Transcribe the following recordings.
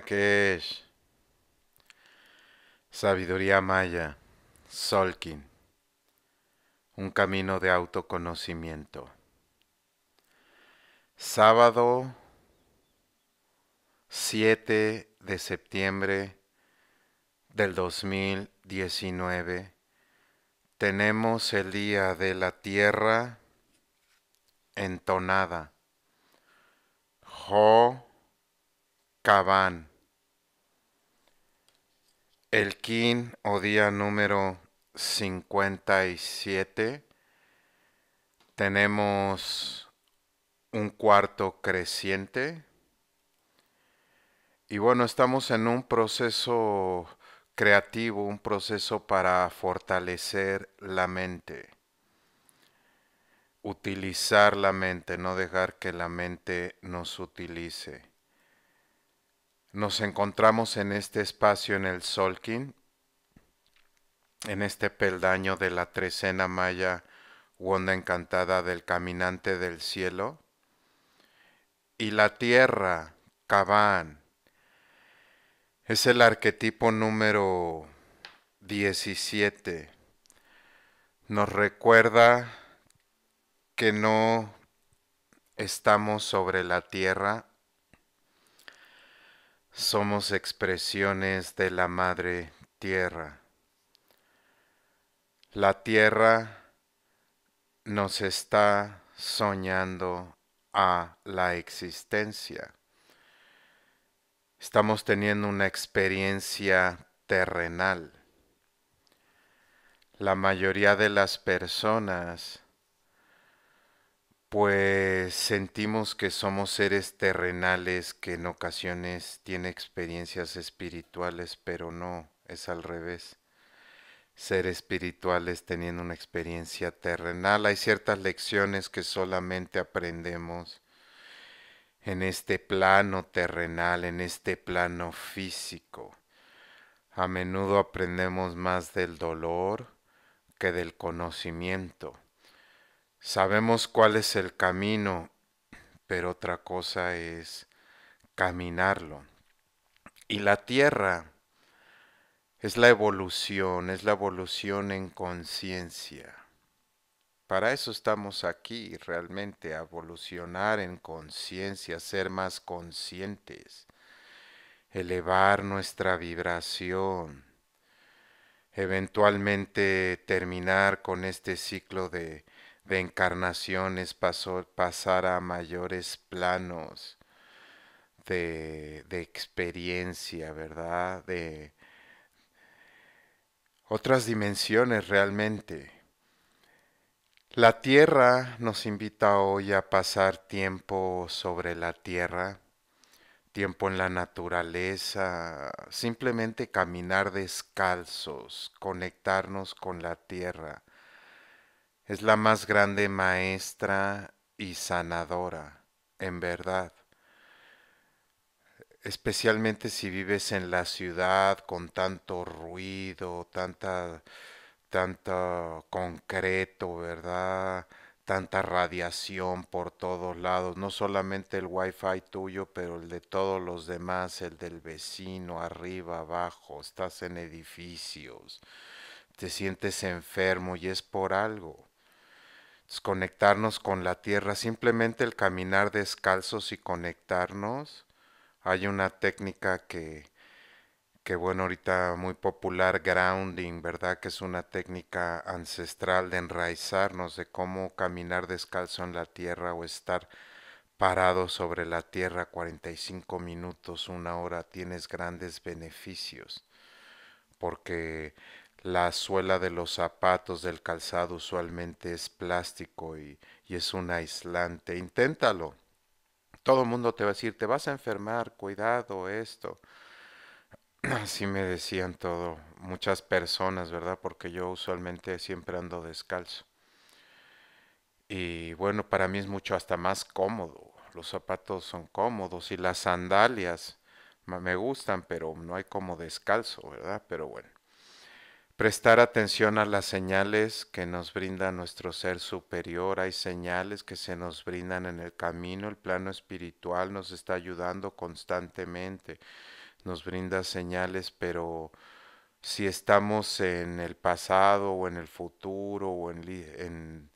que es. Sabiduría maya, Solkin. Un camino de autoconocimiento. Sábado 7 de septiembre del 2019. Tenemos el Día de la Tierra entonada. Jo Cabán. El Kin o día número 57 tenemos un cuarto creciente. Y bueno, estamos en un proceso creativo, un proceso para fortalecer la mente. Utilizar la mente, no dejar que la mente nos utilice. Nos encontramos en este espacio en el Solkin, en este peldaño de la trecena maya u encantada del caminante del cielo, y la tierra, Cabán, es el arquetipo número 17. Nos recuerda que no estamos sobre la tierra, somos expresiones de la Madre Tierra. La Tierra nos está soñando a la existencia. Estamos teniendo una experiencia terrenal. La mayoría de las personas pues sentimos que somos seres terrenales que en ocasiones tienen experiencias espirituales, pero no, es al revés. Ser espirituales teniendo una experiencia terrenal. Hay ciertas lecciones que solamente aprendemos en este plano terrenal, en este plano físico. A menudo aprendemos más del dolor que del conocimiento Sabemos cuál es el camino, pero otra cosa es caminarlo. Y la tierra es la evolución, es la evolución en conciencia. Para eso estamos aquí realmente, evolucionar en conciencia, ser más conscientes, elevar nuestra vibración, eventualmente terminar con este ciclo de de encarnaciones pasó, pasar a mayores planos de, de experiencia, ¿verdad? De otras dimensiones realmente. La tierra nos invita hoy a pasar tiempo sobre la tierra, tiempo en la naturaleza, simplemente caminar descalzos, conectarnos con la tierra es la más grande maestra y sanadora, en verdad. Especialmente si vives en la ciudad con tanto ruido, tanta, tanto concreto, ¿verdad? Tanta radiación por todos lados, no solamente el wifi tuyo, pero el de todos los demás, el del vecino, arriba, abajo, estás en edificios, te sientes enfermo y es por algo conectarnos con la tierra, simplemente el caminar descalzos y conectarnos. Hay una técnica que, que bueno, ahorita muy popular, grounding, ¿verdad? Que es una técnica ancestral de enraizarnos, de cómo caminar descalzo en la tierra o estar parado sobre la tierra 45 minutos, una hora, tienes grandes beneficios. Porque la suela de los zapatos del calzado usualmente es plástico y, es un aislante. Inténtalo. Todo el mundo te va a decir, te vas a enfermar, cuidado esto. Así me decían todo, muchas personas, ¿verdad? Porque yo usualmente siempre ando descalzo. Y bueno, para mí es mucho hasta más cómodo. Los zapatos son cómodos y las sandalias me gustan, pero no hay como descalzo, ¿verdad? Pero bueno prestar atención a las señales que nos brinda nuestro ser superior. Hay señales que se nos brindan en el camino. El plano espiritual nos está ayudando constantemente. Nos brinda señales, pero si estamos en el pasado o en el futuro o en,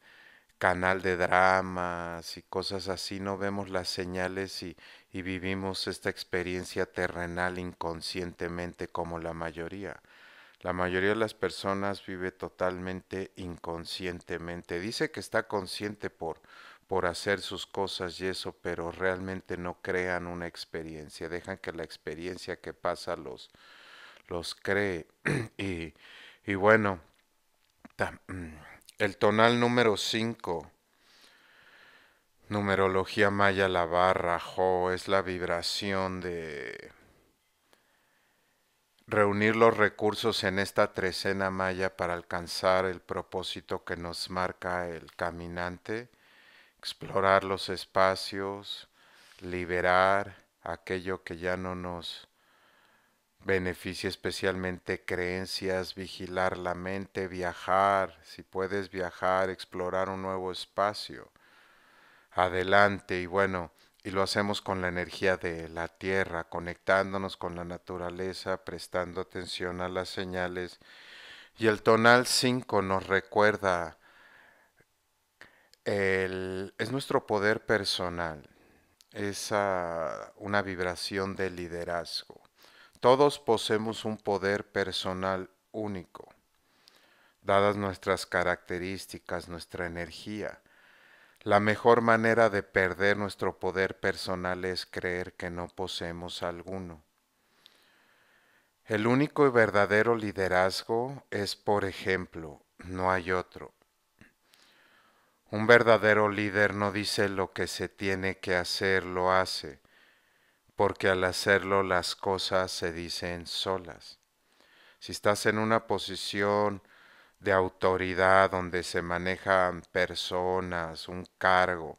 canal de dramas y cosas así, no vemos las señales y vivimos esta experiencia terrenal inconscientemente como la mayoría. La mayoría de las personas vive totalmente inconscientemente. Dice que está consciente por, por hacer sus cosas y eso, pero realmente no crean una experiencia. Dejan que la experiencia que pasa los, los cree. y, y bueno, mm, el tonal número 5. Numerología maya, la barra, jo, es la vibración de, reunir los recursos en esta trecena maya para alcanzar el propósito que nos marca el caminante, explorar los espacios, liberar aquello que ya no nos beneficia, especialmente creencias, vigilar la mente, viajar, si puedes viajar, explorar un nuevo espacio. Adelante y bueno, y lo hacemos con la energía de la tierra, conectándonos con la naturaleza, prestando atención a las señales. Y el tonal 5 nos recuerda, es nuestro poder personal, es ah, una vibración de liderazgo. Todos poseemos un poder personal único, dadas nuestras características, nuestra energía. La mejor manera de perder nuestro poder personal es creer que no poseemos alguno. El único y verdadero liderazgo es por ejemplo, no hay otro. Un verdadero líder no dice lo que se tiene que hacer, lo hace, porque al hacerlo las cosas se dicen solas. Si estás en una posición de autoridad donde se manejan personas, un cargo.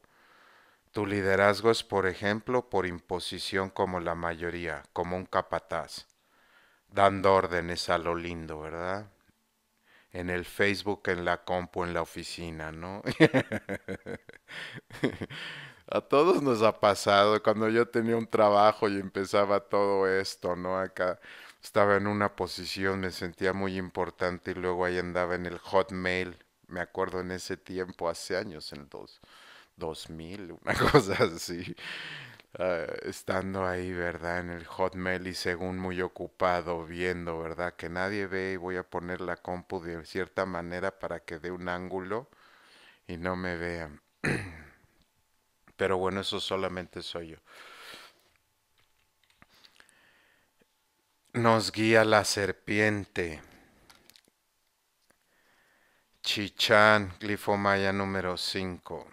Tu liderazgo es, por ejemplo, por imposición como la mayoría, como un capataz, dando órdenes a lo lindo, ¿verdad? en el Facebook, en la compu, en la oficina, ¿no? a todos nos ha pasado cuando yo tenía un trabajo y empezaba todo esto, ¿no? Acá estaba en una posición, me sentía muy importante y luego ahí andaba en el Hotmail, me acuerdo en ese tiempo, hace años, en el dos, 2000, una cosa así, ah, estando ahí, ¿verdad? En el Hotmail y según muy ocupado viendo, ¿verdad? Que nadie ve y voy a poner la compu de cierta manera para que dé un ángulo y no me vean. Pero bueno, eso solamente soy yo. nos guía la serpiente. Chichán, glifomaya número 5.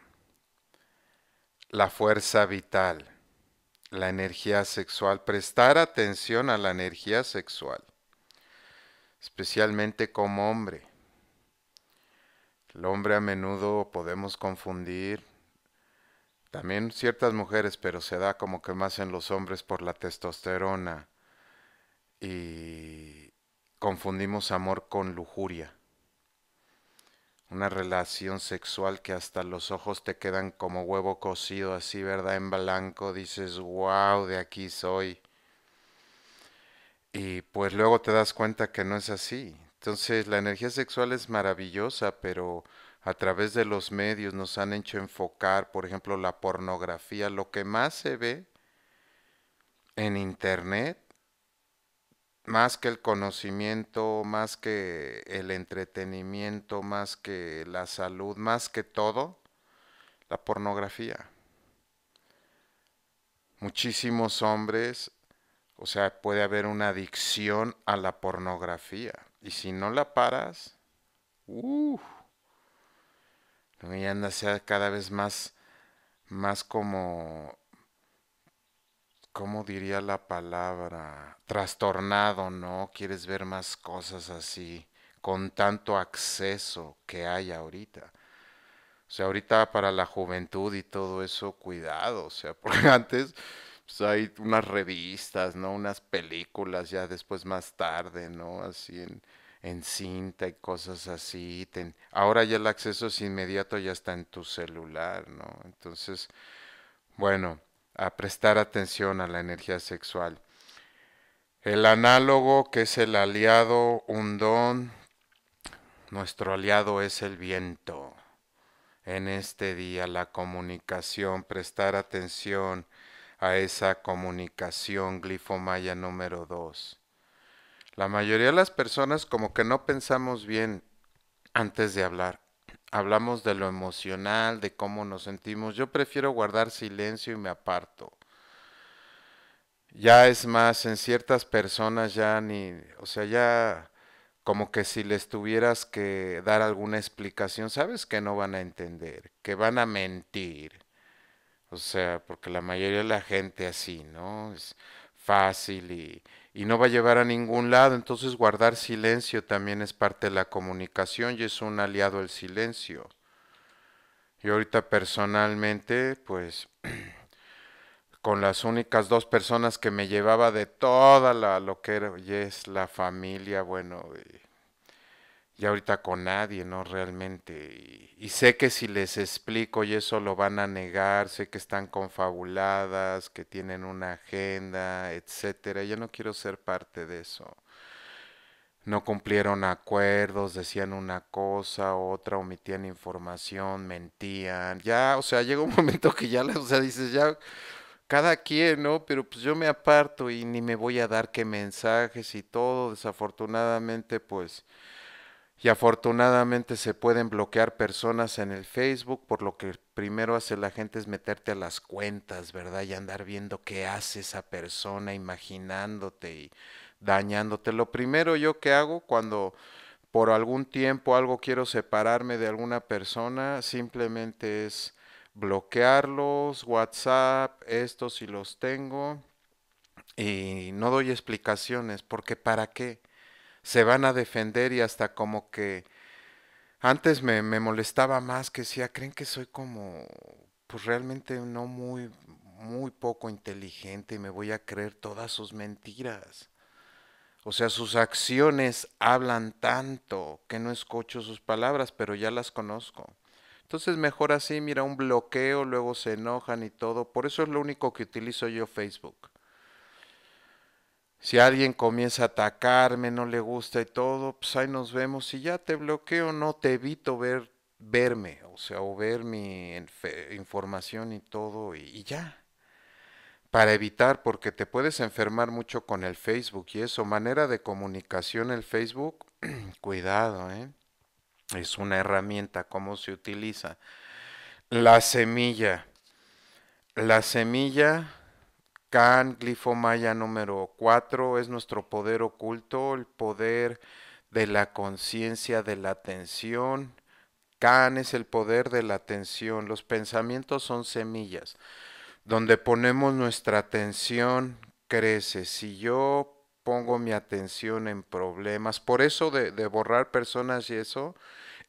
La fuerza vital, la energía sexual. Prestar atención a la energía sexual, especialmente como hombre. El hombre a menudo podemos confundir, también ciertas mujeres, pero se da como que más en los hombres por la testosterona y confundimos amor con lujuria. Una relación sexual que hasta los ojos te quedan como huevo cocido, así, ¿verdad? En blanco, dices, wow, de aquí soy. Y pues luego te das cuenta que no es así. Entonces la energía sexual es maravillosa, pero a través de los medios nos han hecho enfocar, por ejemplo, la pornografía, lo que más se ve en internet más que el conocimiento, más que el entretenimiento, más que la salud, más que todo, la pornografía. Muchísimos hombres, o sea, puede haber una adicción a la pornografía. Y si no la paras, uh, y anda sea cada vez más, más como ¿cómo diría la palabra? Trastornado, ¿no? Quieres ver más cosas así, con tanto acceso que hay ahorita. O sea, ahorita para la juventud y todo eso, cuidado, o sea, porque antes pues, hay unas revistas, ¿no? Unas películas ya después más tarde, ¿no? Así en, cinta y cosas así. Ahora ya el acceso es inmediato, ya está en tu celular, ¿no? Entonces, bueno a prestar atención a la energía sexual. El análogo que es el aliado, un don, nuestro aliado es el viento. En este día la comunicación, prestar atención a esa comunicación, glifomaya número 2. La mayoría de las personas como que no pensamos bien antes de hablar hablamos de lo emocional, de cómo nos sentimos. Yo prefiero guardar silencio y me aparto. Ya es más, en ciertas personas ya ni, o sea, ya como que si les tuvieras que dar alguna explicación, sabes que no van a entender, que van a mentir. O sea, porque la mayoría de la gente así, ¿no? Es fácil y, y no va a llevar a ningún lado. Entonces guardar silencio también es parte de la comunicación y es un aliado el silencio. y ahorita personalmente, pues con las únicas dos personas que me llevaba de toda la lo que y es la familia, bueno, ya ahorita con nadie, ¿no? Realmente. Y, sé que si les explico y eso lo van a negar, sé que están confabuladas, que tienen una agenda, etcétera. Yo no quiero ser parte de eso. No cumplieron acuerdos, decían una cosa, otra, omitían información, mentían. Ya, o sea, llega un momento que ya, o sea, dices, ya, cada quien, ¿no? Pero pues yo me aparto y ni me voy a dar qué mensajes y todo. Desafortunadamente, pues y afortunadamente se pueden bloquear personas en el Facebook, por lo que primero hace la gente es meterte a las cuentas, ¿verdad? Y andar viendo qué hace esa persona, imaginándote y dañándote. Lo primero yo que hago cuando por algún tiempo algo quiero separarme de alguna persona, simplemente es bloquearlos, WhatsApp, estos si los tengo. Y no doy explicaciones, porque ¿para qué? se van a defender y hasta como que antes me, molestaba más que decía, creen que soy como, pues realmente no muy, muy poco inteligente y me voy a creer todas sus mentiras. O sea, sus acciones hablan tanto que no escucho sus palabras, pero ya las conozco. Entonces mejor así, mira, un bloqueo, luego se enojan y todo. Por eso es lo único que utilizo yo Facebook. Si alguien comienza a atacarme, no le gusta y todo, pues ahí nos vemos. Si ya te bloqueo, no te evito ver, verme, o sea, o ver mi información y todo, y, y ya para evitar, porque te puedes enfermar mucho con el Facebook y eso, manera de comunicación el Facebook, cuidado, ¿eh? es una herramienta, cómo se utiliza. La semilla, la semilla Can, glifo maya número 4, es nuestro poder oculto, el poder de la conciencia de la atención. Can es el poder de la atención. Los pensamientos son semillas. Donde ponemos nuestra atención, crece. Si yo pongo mi atención en problemas, por eso de borrar personas y eso,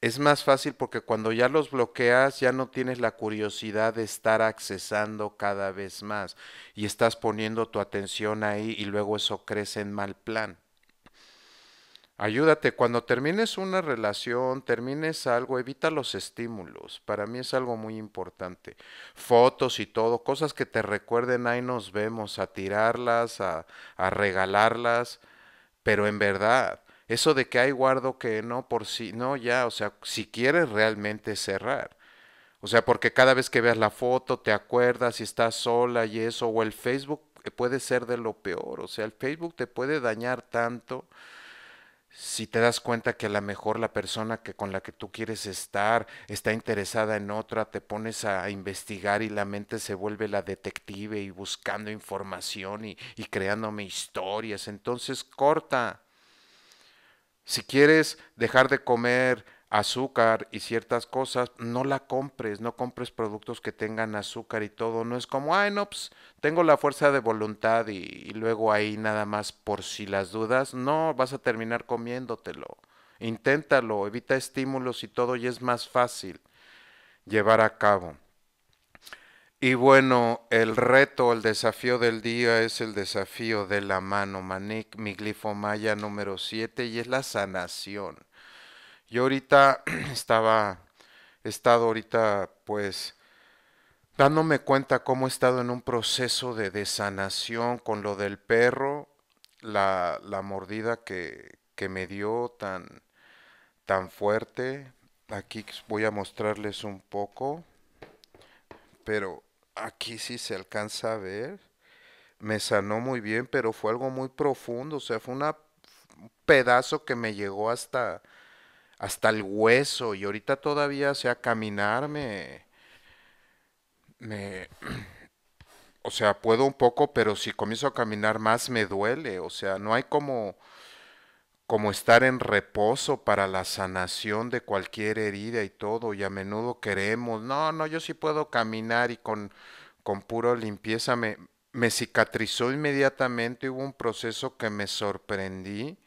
es más fácil porque cuando ya los bloqueas ya no tienes la curiosidad de estar accesando cada vez más y estás poniendo tu atención ahí y luego eso crece en mal plan. Ayúdate, cuando termines una relación, termines algo, evita los estímulos. Para mí es algo muy importante. Fotos y todo, cosas que te recuerden, ahí nos vemos, a tirarlas, a, regalarlas, pero en verdad, eso de que hay guardo que no por si, no, ya, o sea, si quieres realmente cerrar. O sea, porque cada vez que veas la foto te acuerdas y estás sola y eso, o el Facebook eh, puede ser de lo peor. O sea, el Facebook te puede dañar tanto si te das cuenta que a lo mejor la persona que con la que tú quieres estar está interesada en otra, te pones a investigar y la mente se vuelve la detective y buscando información y, y creándome historias. Entonces corta, si quieres dejar de comer azúcar y ciertas cosas, no la compres, no compres productos que tengan azúcar y todo. No es como, ay, no, pues, tengo la fuerza de voluntad y, y, luego ahí nada más por si las dudas. No, vas a terminar comiéndotelo. Inténtalo, evita estímulos y todo y es más fácil llevar a cabo. Y bueno, el reto, el desafío del día es el desafío de la mano, Manic, mi glifo maya número 7, y es la sanación. Yo ahorita estaba, he estado ahorita pues dándome cuenta cómo he estado en un proceso de desanación con lo del perro, la, mordida que, que, me dio tan, tan fuerte. Aquí voy a mostrarles un poco, pero Aquí sí se alcanza a ver. Me sanó muy bien, pero fue algo muy profundo. O sea, fue un pedazo que me llegó hasta, hasta el hueso. Y ahorita todavía, o sea, caminar me, me, o sea, puedo un poco, pero si comienzo a caminar más me duele, o sea, no hay como como estar en reposo para la sanación de cualquier herida y todo, y a menudo queremos, no, no, yo sí puedo caminar y con, pura puro limpieza me, me cicatrizó inmediatamente, hubo un proceso que me sorprendí,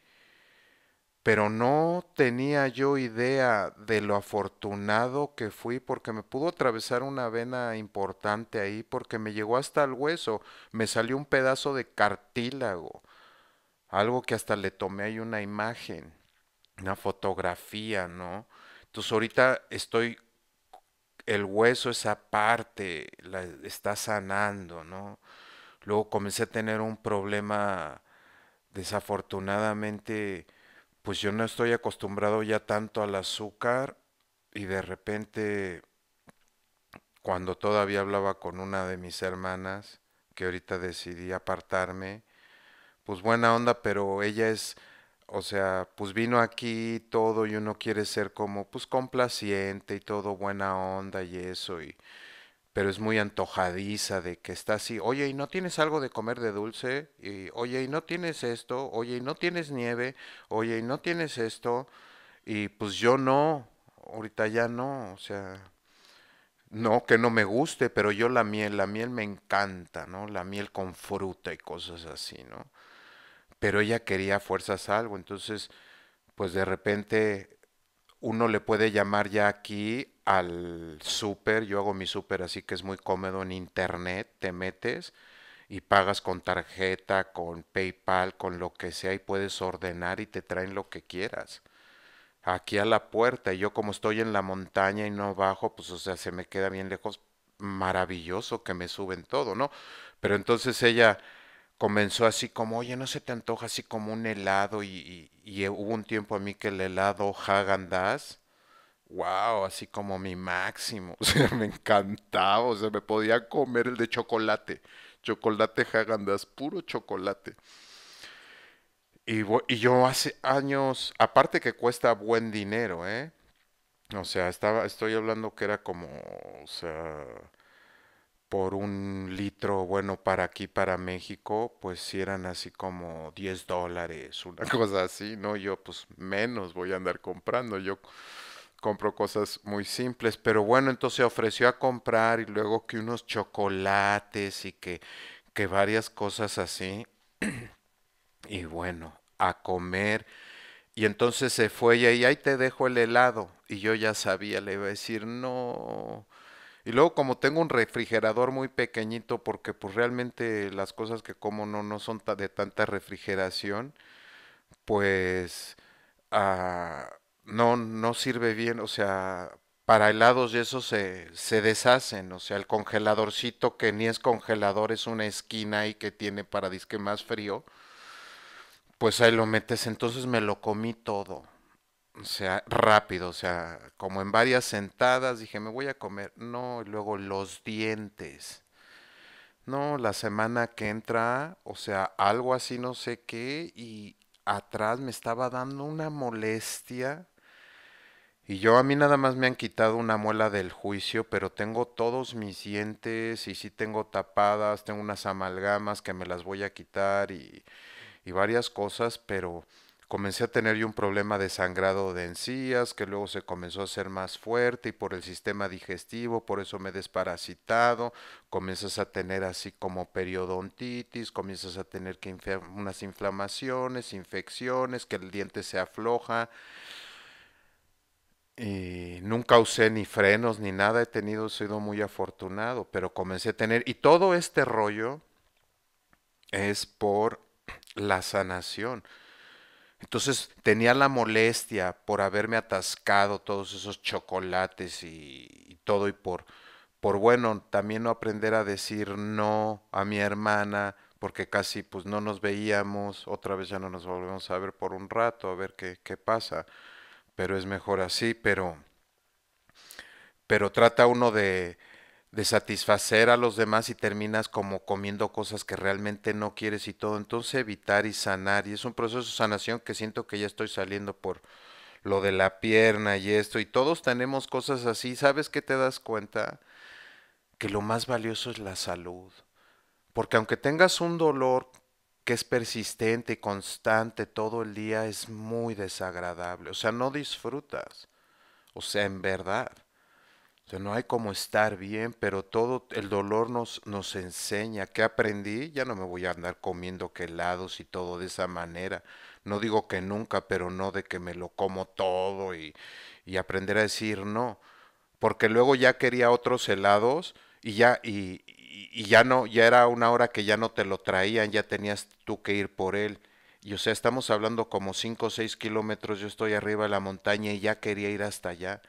pero no tenía yo idea de lo afortunado que fui porque me pudo atravesar una vena importante ahí, porque me llegó hasta el hueso, me salió un pedazo de cartílago algo que hasta le tomé ahí una imagen, una fotografía, ¿no? Entonces ahorita estoy, el hueso, esa parte, la, está sanando, ¿no? Luego comencé a tener un problema, desafortunadamente, pues yo no estoy acostumbrado ya tanto al azúcar y de repente, cuando todavía hablaba con una de mis hermanas, que ahorita decidí apartarme, pues buena onda, pero ella es, o sea, pues vino aquí todo y uno quiere ser como, pues complaciente y todo buena onda y eso, y, pero es muy antojadiza de que está así, oye, ¿y no tienes algo de comer de dulce? Y, oye, ¿y no tienes esto? Oye, ¿y no tienes nieve? Oye, ¿y no tienes esto? Y pues yo no, ahorita ya no, o sea, no que no me guste, pero yo la miel, la miel me encanta, ¿no? La miel con fruta y cosas así, ¿no? pero ella quería fuerzas algo, entonces pues de repente uno le puede llamar ya aquí al súper, yo hago mi súper así que es muy cómodo en internet, te metes y pagas con tarjeta, con PayPal, con lo que sea y puedes ordenar y te traen lo que quieras. Aquí a la puerta, y yo como estoy en la montaña y no bajo, pues o sea, se me queda bien lejos, maravilloso que me suben todo, ¿no? Pero entonces ella comenzó así como, oye, ¿no se te antoja así como un helado? Y, eh, hubo un tiempo a mí que el helado häagen wow, así como mi máximo, o sea, me encantaba, o sea, me podía comer el de chocolate, chocolate häagen puro chocolate. Y, y yo hace años, aparte que cuesta buen dinero, ¿eh? O sea, estaba, estoy hablando que era como, o sea, por un litro bueno para aquí, para México, pues si eran así como 10 dólares, una cosa así, ¿no? Yo pues menos voy a andar comprando, yo compro cosas muy simples, pero bueno, entonces ofreció a comprar y luego que unos chocolates y que, que varias cosas así, y bueno, a comer. Y entonces se fue y ahí te dejo el helado. Y yo ya sabía, le iba a decir, no, y luego como tengo un refrigerador muy pequeñito porque pues realmente las cosas que como no, no son de tanta refrigeración, pues ah, no, no sirve bien, o sea, para helados y eso se, se deshacen, o sea, el congeladorcito que ni es congelador, es una esquina y que tiene para disque más frío, pues ahí lo metes, entonces me lo comí todo o sea, rápido, o sea, como en varias sentadas, dije, me voy a comer, no, y luego los dientes. No, la semana que entra, o sea, algo así no sé qué, y atrás me estaba dando una molestia. Y yo a mí nada más me han quitado una muela del juicio, pero tengo todos mis dientes y sí tengo tapadas, tengo unas amalgamas que me las voy a quitar y, y varias cosas, pero comencé a tener yo un problema de sangrado de encías, que luego se comenzó a hacer más fuerte y por el sistema digestivo, por eso me he desparasitado, comienzas a tener así como periodontitis, comienzas a tener que unas inflamaciones, infecciones, que el diente se afloja. Y eh, nunca usé ni frenos ni nada, he tenido, he sido muy afortunado, pero comencé a tener, y todo este rollo es por la sanación. Entonces tenía la molestia por haberme atascado todos esos chocolates y, todo y por, por, bueno, también no aprender a decir no a mi hermana, porque casi pues no nos veíamos, otra vez ya no nos volvemos a ver por un rato, a ver qué, qué pasa, pero es mejor así, pero, pero trata uno de, de satisfacer a los demás y terminas como comiendo cosas que realmente no quieres y todo. Entonces evitar y sanar. Y es un proceso de sanación que siento que ya estoy saliendo por lo de la pierna y esto. Y todos tenemos cosas así. ¿Sabes qué te das cuenta? Que lo más valioso es la salud. Porque aunque tengas un dolor que es persistente y constante todo el día, es muy desagradable. O sea, no disfrutas. O sea, en verdad no hay como estar bien, pero todo el dolor nos, nos enseña. que aprendí? Ya no me voy a andar comiendo helados y todo de esa manera. No digo que nunca, pero no de que me lo como todo y, aprender a decir no. Porque luego ya quería otros helados y ya, y, y ya no, ya era una hora que ya no te lo traían, ya tenías tú que ir por él. Y o sea, estamos hablando como 5 o 6 kilómetros, yo estoy arriba de la montaña y ya quería ir hasta allá.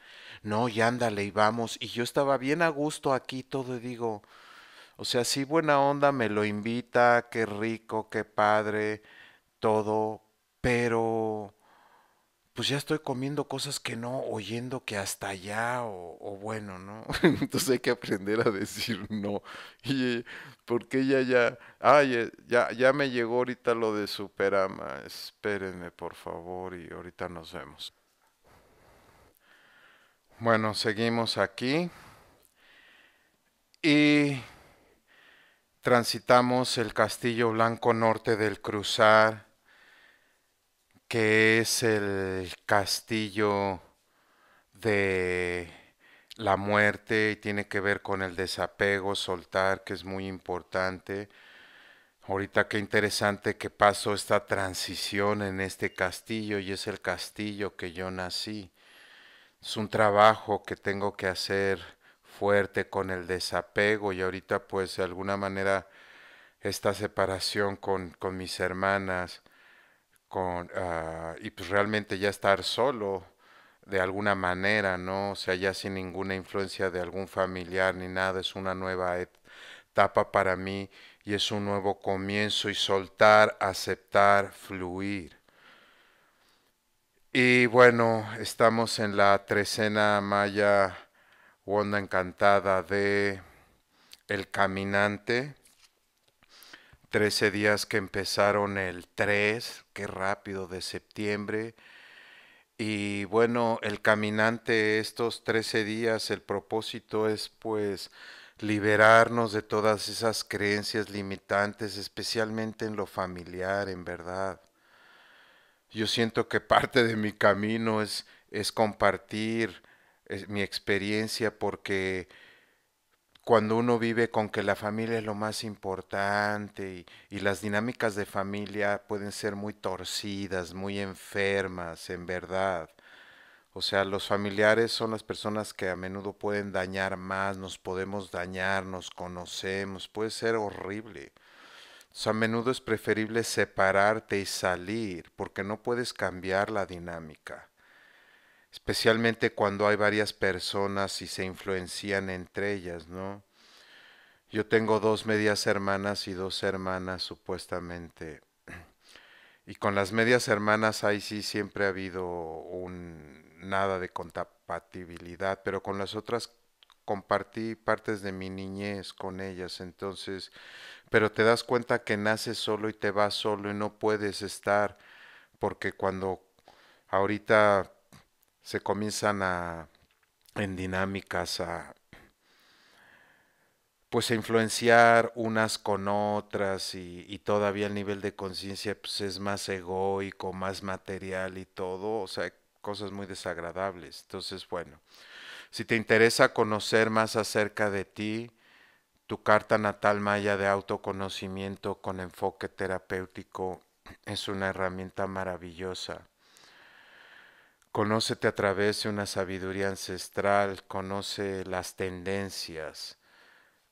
No, y ándale y vamos. Y yo estaba bien a gusto aquí todo y digo, o sea, sí, buena onda, me lo invita, qué rico, qué padre, todo, pero pues ya estoy comiendo cosas que no, oyendo que hasta allá, o, bueno, ¿no? Entonces hay que aprender a decir no. Y porque ella ya, ay, eh, ya, ya me llegó ahorita lo de Superama, espérenme por favor y ahorita nos vemos. Bueno, seguimos aquí y transitamos el Castillo Blanco Norte del Cruzar que es el castillo de la muerte y tiene que ver con el desapego, soltar, que es muy importante. Ahorita qué interesante que pasó esta transición en este castillo y es el castillo que yo nací. Es un trabajo que tengo que hacer fuerte con el desapego y ahorita pues de alguna manera esta separación con, con mis hermanas Ah, y pues realmente ya estar solo de alguna manera, ¿no? O sea, ya sin ninguna influencia de algún familiar ni nada, es una nueva etapa para mí y es un nuevo comienzo y soltar, aceptar, fluir. Y bueno, estamos en la trecena maya, onda encantada de El Caminante. 13 días que empezaron el 3, qué rápido, de septiembre. Y bueno, el caminante estos 13 días, el propósito es pues liberarnos de todas esas creencias limitantes, especialmente en lo familiar, en verdad. Yo siento que parte de mi camino es, es compartir mi experiencia porque cuando uno vive con que la familia es lo más importante y, las dinámicas de familia pueden ser muy torcidas, muy enfermas, en verdad. O sea, los familiares son las personas que a menudo pueden dañar más, nos podemos dañar, nos conocemos, puede ser horrible. a menudo es preferible separarte y salir porque no puedes cambiar la dinámica especialmente cuando hay varias personas y se influencian entre ellas, ¿no? Yo tengo dos medias hermanas y dos hermanas supuestamente. Y con las medias hermanas ahí sí siempre ha habido un nada de compatibilidad, pero con las otras compartí partes de mi niñez con ellas, entonces, pero te das cuenta que naces solo y te vas solo y no puedes estar, porque cuando ahorita se comienzan a, en dinámicas a, pues a influenciar unas con otras y, todavía el nivel de conciencia pues es más egoico, más material y todo, o sea, cosas muy desagradables. Entonces, bueno, si te interesa conocer más acerca de ti, tu carta natal maya de autoconocimiento con enfoque terapéutico es una herramienta maravillosa Conócete a través de una sabiduría ancestral, conoce las tendencias,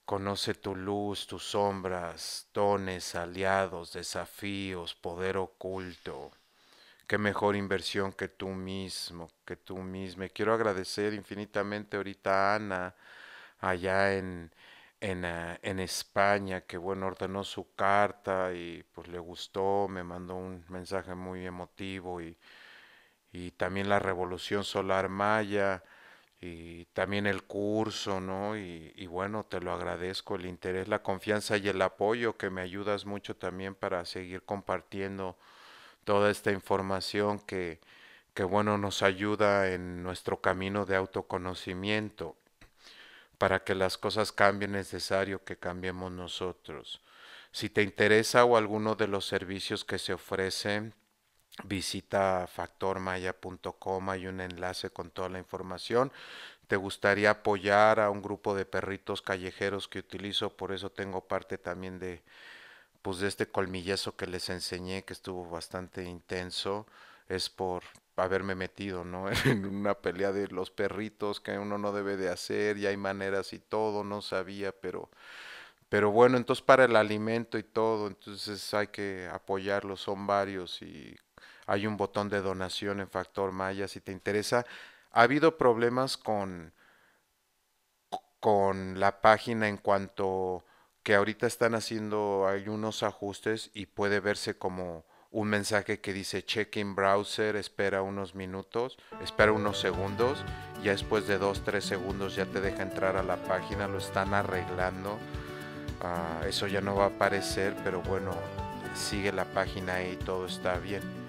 conoce tu luz, tus sombras, dones, aliados, desafíos, poder oculto. Qué mejor inversión que tú mismo, que tú misma. Quiero agradecer infinitamente ahorita a Ana, allá en, en, ah, en, España, que bueno, ordenó su carta y pues le gustó, me mandó un mensaje muy emotivo y y también la revolución solar maya y también el curso, ¿no? Y, bueno, te lo agradezco, el interés, la confianza y el apoyo que me ayudas mucho también para seguir compartiendo toda esta información que, que bueno, nos ayuda en nuestro camino de autoconocimiento. Para que las cosas cambien es necesario que cambiemos nosotros. Si te interesa o alguno de los servicios que se ofrecen, visita factormaya.com, hay un enlace con toda la información. ¿Te gustaría apoyar a un grupo de perritos callejeros que utilizo? Por eso tengo parte también de, pues, de este colmillazo que les enseñé, que estuvo bastante intenso. Es por haberme metido, ¿no? En una pelea de los perritos que uno no debe de hacer y hay maneras y todo, no sabía, pero... Pero bueno, entonces para el alimento y todo, entonces hay que apoyarlos, son varios y hay un botón de donación en Factor Maya si te interesa. Ha habido problemas con, con la página en cuanto que ahorita están haciendo algunos ajustes y puede verse como un mensaje que dice check-in browser, espera unos minutos, espera unos segundos, ya después de dos, tres segundos ya te deja entrar a la página, lo están arreglando, ah, eso ya no va a aparecer, pero bueno, sigue la página y todo está bien.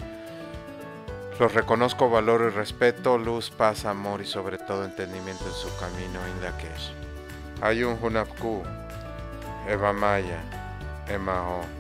Los reconozco valor y respeto, luz, paz, amor y sobre todo entendimiento en su camino, Indakesh. Ayun Hunapku, Eva Maya, Emaho.